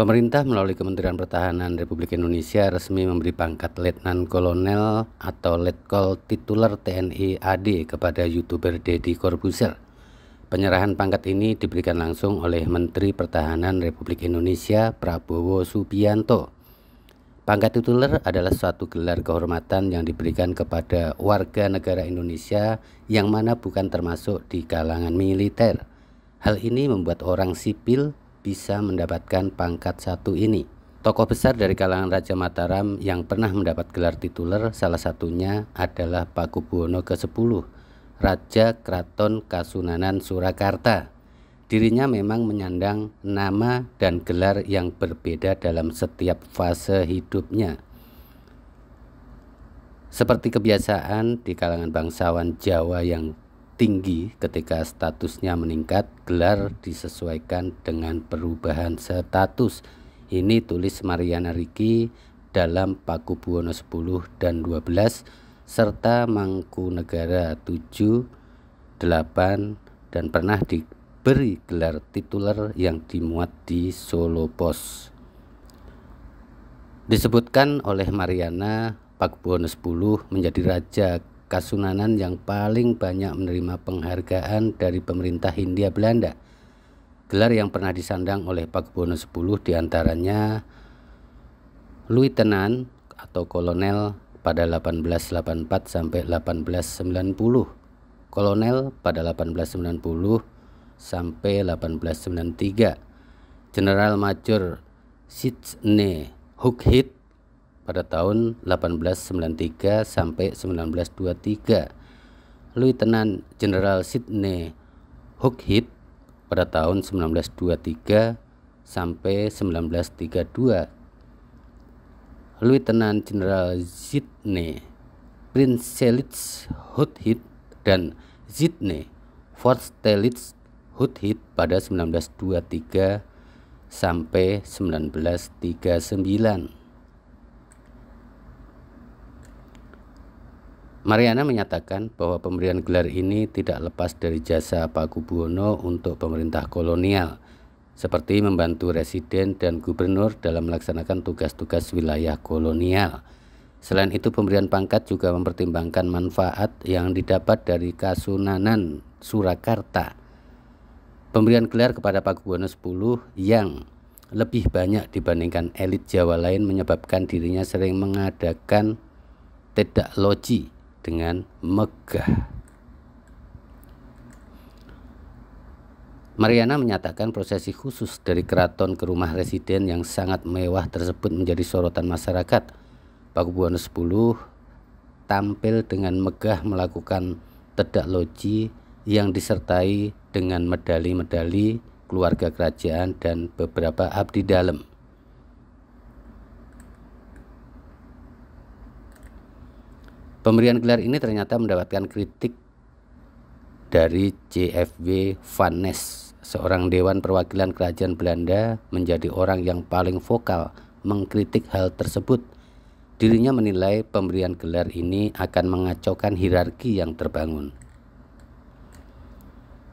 Pemerintah melalui Kementerian Pertahanan Republik Indonesia resmi memberi pangkat Letnan Kolonel atau Letkol Tituler TNI AD kepada YouTuber Deddy Corbuzier. Penyerahan pangkat ini diberikan langsung oleh Menteri Pertahanan Republik Indonesia Prabowo Subianto. Pangkat tituler adalah suatu gelar kehormatan yang diberikan kepada warga negara Indonesia yang mana bukan termasuk di kalangan militer. Hal ini membuat orang sipil bisa mendapatkan pangkat satu ini. Tokoh besar dari kalangan Raja Mataram yang pernah mendapat gelar tituler salah satunya adalah Pakubuwono ke-10, Raja Kraton Kasunanan Surakarta. Dirinya memang menyandang nama dan gelar yang berbeda dalam setiap fase hidupnya. Seperti kebiasaan di kalangan bangsawan Jawa yang tinggi ketika statusnya meningkat, gelar disesuaikan dengan perubahan status. Ini tulis Mariana Riki dalam Paku Buwono 10 dan 12 serta Mangku Negara 7, 8 dan pernah diberi gelar tituler yang dimuat di Solo Pos. Disebutkan oleh Mariana Paku Buwono 10 menjadi raja Kasunanan yang paling banyak menerima penghargaan dari pemerintah Hindia Belanda. Gelar yang pernah disandang oleh Bono X diantaranya Luitenan atau Kolonel pada 1884 sampai 1890, Kolonel pada 1890 sampai 1893, General Major Sidney Hookhit pada tahun 1893 sampai 1923. Letnan Jenderal Sidney Hookhead pada tahun 1923 sampai 1932. Letnan Jenderal Sidney Prinselitz Hookhead dan Sidney Forstelitz Hookhead pada 1923 sampai 1939. Mariana menyatakan bahwa pemberian gelar ini tidak lepas dari jasa Paku Buwono untuk pemerintah kolonial, seperti membantu residen dan gubernur dalam melaksanakan tugas-tugas wilayah kolonial. Selain itu, pemberian pangkat juga mempertimbangkan manfaat yang didapat dari Kasunanan Surakarta. Pemberian gelar kepada Paku Buwono X yang lebih banyak dibandingkan elit Jawa lain menyebabkan dirinya sering mengadakan tidak loji dengan megah, Mariana menyatakan prosesi khusus dari keraton ke rumah residen yang sangat mewah tersebut menjadi sorotan masyarakat. Paku Buwono X tampil dengan megah melakukan tedak loji yang disertai dengan medali-medali keluarga kerajaan dan beberapa abdi dalam. Pemberian gelar ini ternyata mendapatkan kritik dari JFW Van Ness, seorang dewan perwakilan kerajaan Belanda, menjadi orang yang paling vokal mengkritik hal tersebut. Dirinya menilai pemberian gelar ini akan mengacaukan hierarki yang terbangun.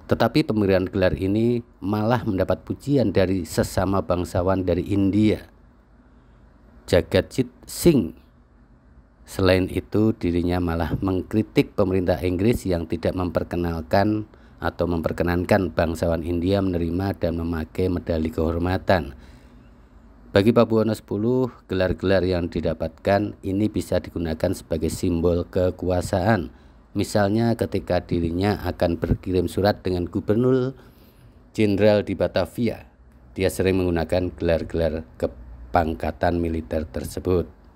Tetapi pemberian gelar ini malah mendapat pujian dari sesama bangsawan dari India. Jagat Singh Selain itu, dirinya malah mengkritik pemerintah Inggris yang tidak memperkenalkan atau memperkenankan bangsawan India menerima dan memakai medali kehormatan. Bagi Pabuwono X, gelar-gelar yang didapatkan ini bisa digunakan sebagai simbol kekuasaan. Misalnya ketika dirinya akan berkirim surat dengan gubernur jenderal di Batavia, dia sering menggunakan gelar-gelar kepangkatan militer tersebut.